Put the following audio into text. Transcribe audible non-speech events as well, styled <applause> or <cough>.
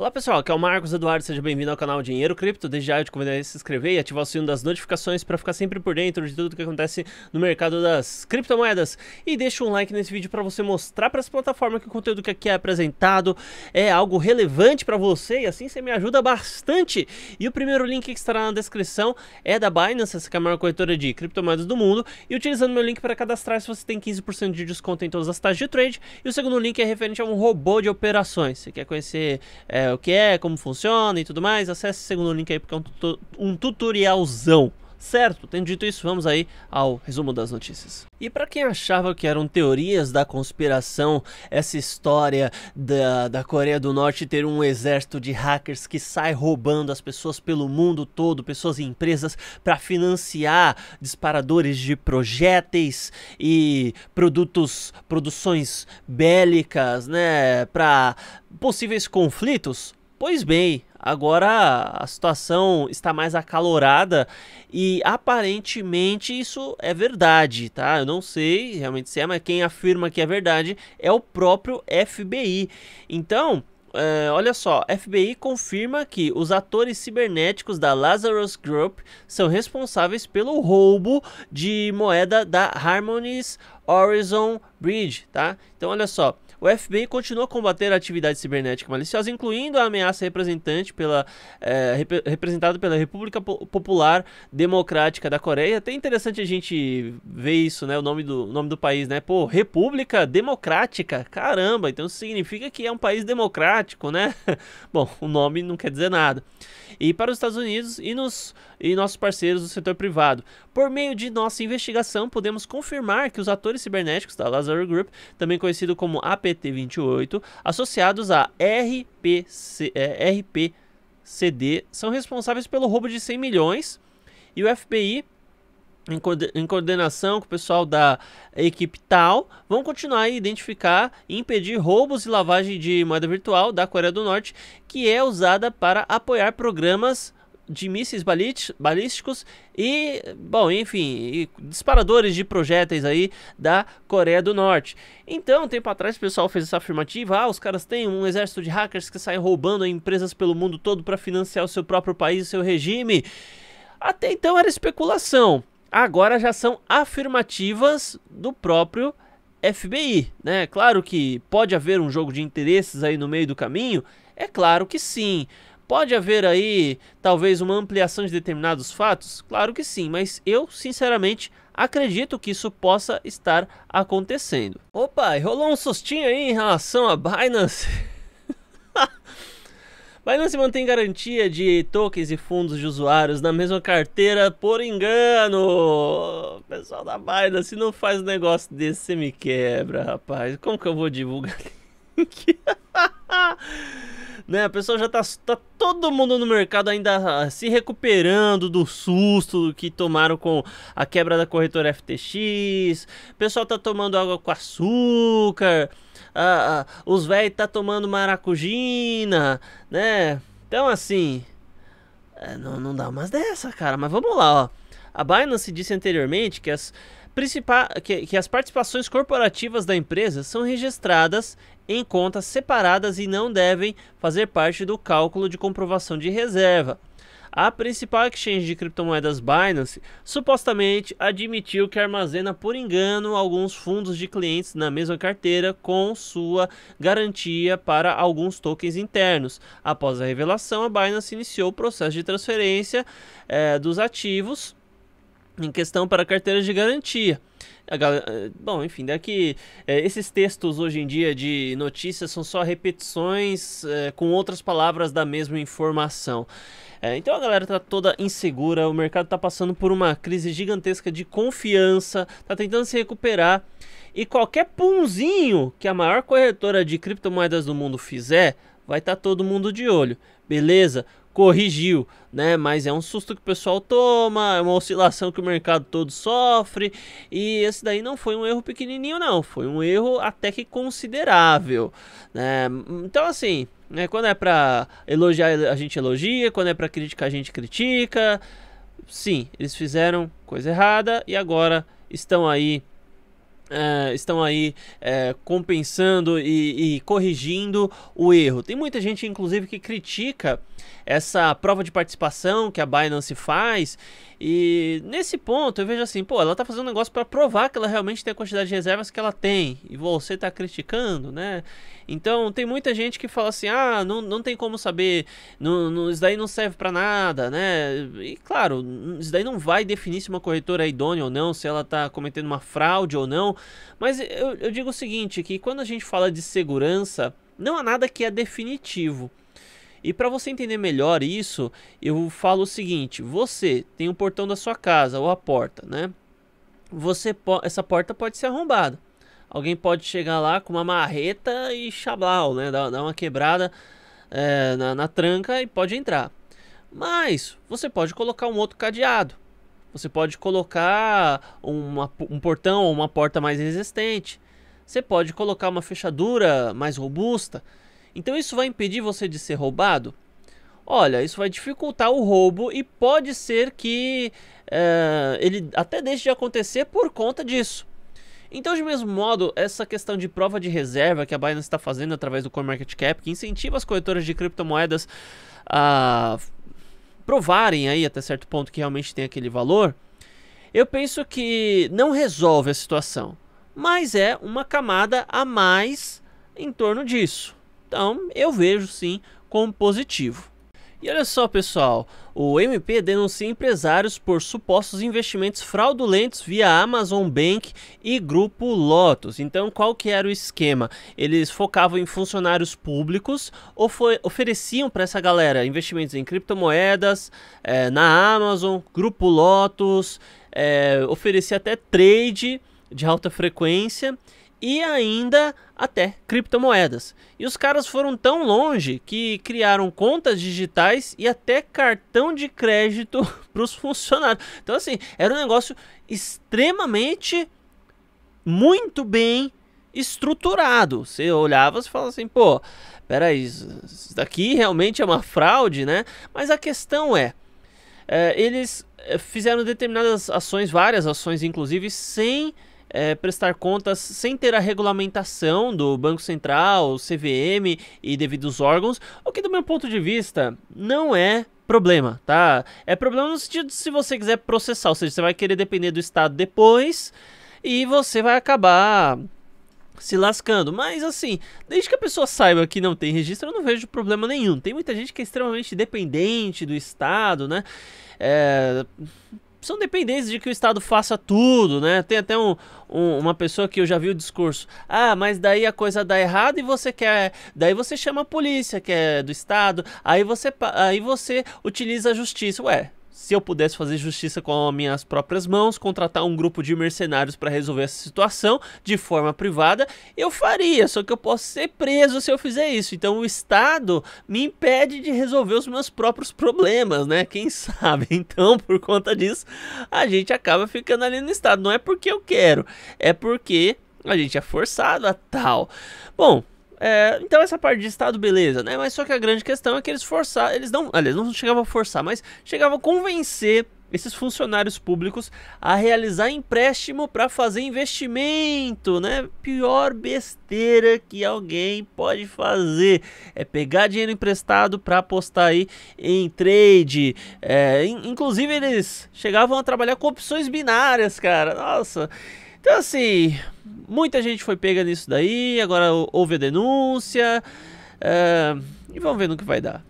Olá pessoal, aqui é o Marcos Eduardo, seja bem-vindo ao canal Dinheiro Cripto. Desde já eu te convido a se inscrever e ativar o sino das notificações para ficar sempre por dentro de tudo que acontece no mercado das criptomoedas. E deixa um like nesse vídeo para você mostrar para essa plataforma que o conteúdo que aqui é apresentado é algo relevante para você e assim você me ajuda bastante. E o primeiro link que estará na descrição é da Binance, essa que é a maior corretora de criptomoedas do mundo. E utilizando meu link para cadastrar, se você tem 15% de desconto em todas as taxas de trade. E o segundo link é referente a um robô de operações. Você quer conhecer... É, o que é, como funciona e tudo mais, acesse o segundo link aí porque é um, tuto um tutorialzão Certo, tendo dito isso, vamos aí ao resumo das notícias. E para quem achava que eram teorias da conspiração, essa história da, da Coreia do Norte ter um exército de hackers que sai roubando as pessoas pelo mundo todo, pessoas e empresas, para financiar disparadores de projéteis e produtos, produções bélicas, né, para possíveis conflitos, Pois bem, agora a situação está mais acalorada e aparentemente isso é verdade, tá? Eu não sei realmente se é, mas quem afirma que é verdade é o próprio FBI. Então, é, olha só, FBI confirma que os atores cibernéticos da Lazarus Group são responsáveis pelo roubo de moeda da Harmony's Horizon Bridge, tá? Então, olha só o FBI continua a combater a atividade cibernética maliciosa, incluindo a ameaça representante pela, é, eh, rep representada pela República Popular Democrática da Coreia. É até interessante a gente ver isso, né? O nome do, nome do país, né? Pô, República Democrática. Caramba, então isso significa que é um país democrático, né? <laughs> Bom, o nome não quer dizer nada. E para os Estados Unidos e, nos, e nossos parceiros do setor privado. Por meio de nossa investigação, podemos confirmar que os atores cibernéticos da Lazarus Group, também conhecido como APT-28, associados a RPC, é, RPCD, são responsáveis pelo roubo de 100 milhões e o FBI em, coordenação com o pessoal da equipe tal, vão continuar a identificar e impedir roubos e lavagem de moeda virtual da Coreia do Norte, que é usada para apoiar programas de mísseis balísticos e, bom, enfim, disparadores de projéteis aí da Coreia do Norte. Então, um tempo atrás o pessoal fez essa afirmativa, ah, os caras têm um exército de hackers que sai roubando empresas pelo mundo todo para financiar o seu próprio país seu regime. Até então era especulação. Agora já são afirmativas do próprio FBI, né? Claro que pode haver um jogo de interesses aí no meio do caminho, é claro que sim, Pode haver aí talvez uma ampliação de determinados fatos? Claro que sim, mas eu sinceramente acredito que isso possa estar acontecendo. Opa, rolou um sustinho aí em relação a Binance. <laughs> Binance mantém garantia de tokens e fundos de usuários na mesma carteira por engano. pessoal da Binance não faz um negócio desse, você me quebra, rapaz. Como que eu vou divulgar? <laughs> <laughs> né? A pessoa já tá, tá todo mundo no mercado ainda ah, se recuperando do susto que tomaram com a quebra da corretora FTX. O pessoal tá tomando água com açúcar. Ah, ah, os velhos tá tomando maracujina, né? Então assim, é, não, não dá umas dessa, cara. Mas vamos lá, ó. A Binance disse anteriormente que as, que, que as participações corporativas da empresa são registradas em contas separadas e não devem fazer parte do cálculo de comprovação de reserva. A principal exchange de criptomoedas Binance supostamente admitiu que armazena por engano alguns fundos de clientes na mesma carteira com sua garantia para alguns tokens internos. Após a revelação, a Binance iniciou o processo de transferência eh, dos ativos em questão para carteiras de garantia. Eh, bom, enfim, daqui é, esses textos hoje em dia de notícias são só repetições é, com outras palavras da mesma informação. É, então a galera tá toda insegura, o mercado tá passando por uma crise gigantesca de confiança, tá tentando se recuperar e qualquer punzinho que a maior corretora de criptomoedas do mundo fizer vai estar tá todo mundo de olho, beleza? Corrigiu, né? Mas é um susto que o pessoal toma, é uma oscilação que o mercado todo sofre, e esse daí não foi um erro pequenininho, não, foi um erro até que considerável, né? Então, assim, né? quando é para elogiar, a gente elogia, quando é para criticar, a gente critica. Sim, eles fizeram coisa errada e agora estão aí eh, estão aí eh, compensando e, e, corrigindo o erro. Tem muita gente, inclusive, que critica essa prova de participação que a Binance faz. E nesse ponto eu vejo assim, pô, ela está fazendo um negócio para provar que ela realmente tem a quantidade de reservas que ela tem. E você está criticando, né? Então tem muita gente que fala assim, ah, não, não tem como saber, não, não, isso daí não serve para nada, né? E claro, isso daí não vai definir se uma corretora é idônea ou não, se ela está cometendo uma fraude ou não mas eu, eu digo o seguinte, que quando a gente fala de segurança, não há nada que é definitivo. E para você entender melhor isso, eu falo o seguinte: você tem um portão da sua casa ou a porta, né? Você po essa porta pode ser arrombada. Alguém pode chegar lá com uma marreta e chablau, né? Dar, uma quebrada é, na, na tranca e pode entrar. Mas você pode colocar um outro cadeado. Você pode colocar uma, um portão ou uma porta mais resistente. Você pode colocar uma fechadura mais robusta. Então isso vai impedir você de ser roubado? Olha, isso vai dificultar o roubo e pode ser que eh, ele até deixe de acontecer por conta disso. Então, de mesmo modo, essa questão de prova de reserva que a Binance está fazendo através do CoinMarketCap, que incentiva as corretoras de criptomoedas a provarem aí até certo ponto que realmente tem aquele valor, eu penso que não resolve a situação, mas é uma camada a mais em torno disso. Então, eu vejo sim como positivo. E olha só, pessoal, o MP denuncia empresários por supostos investimentos fraudulentos via Amazon Bank e Grupo Lotus. Então, qual que era o esquema? Eles focavam em funcionários públicos ou ofereciam para essa galera investimentos em criptomoedas, é, na Amazon, Grupo Lotus, é, oferecia até trade de alta frequência e ainda até criptomoedas. E os caras foram tão longe que criaram contas digitais e até cartão de crédito <laughs> para os funcionários. Então, assim, era um negócio extremamente muito bem estruturado. Você olhava e falava assim, pô, peraí, isso daqui realmente é uma fraude, né? Mas a questão é, é eles eh, fizeram determinadas ações, várias ações, inclusive, sem é, prestar contas sem ter a regulamentação do Banco Central, CVM e devidos órgãos, o que, do meu ponto de vista, não é problema, tá? É problema no sentido de se você quiser processar, ou seja, você vai querer depender do Estado depois e você vai acabar se lascando. Mas assim, desde que a pessoa saiba que não tem registro, eu não vejo problema nenhum. Tem muita gente que é extremamente dependente do Estado, né? É são dependentes de que o Estado faça tudo, né? Tem até um, um, uma pessoa que eu já vi o discurso. Ah, mas daí a coisa dá errado e você quer. Daí você chama a polícia, que é do Estado. Aí você, aí você utiliza a justiça. Ué, se eu pudesse fazer justiça com minhas próprias mãos, contratar um grupo de mercenários para resolver essa situação de forma privada, eu faria, só que eu posso ser preso se eu fizer isso. Então o Estado me impede de resolver os meus próprios problemas, né? Quem <laughs> sabe? Então, por conta disso, a gente acaba ficando ali no Estado. Não é porque eu quero, é porque a gente é forçado a tal. Bom, é, então essa parte de Estado, beleza, né? Mas só que a grande questão é que eles forçaram, eles não, aliás, não chegavam a forçar, mas chegavam a convencer esses funcionários públicos a realizar empréstimo para fazer investimento, né? Pior besteira que alguém pode fazer é pegar dinheiro emprestado para apostar aí em trade. É, inclusive eles chegavam a trabalhar com opções binárias, cara. Nossa. Então, assim, muita gente foi pega nisso daí, agora houve a denúncia. Eh, e vamos ver no que vai dar.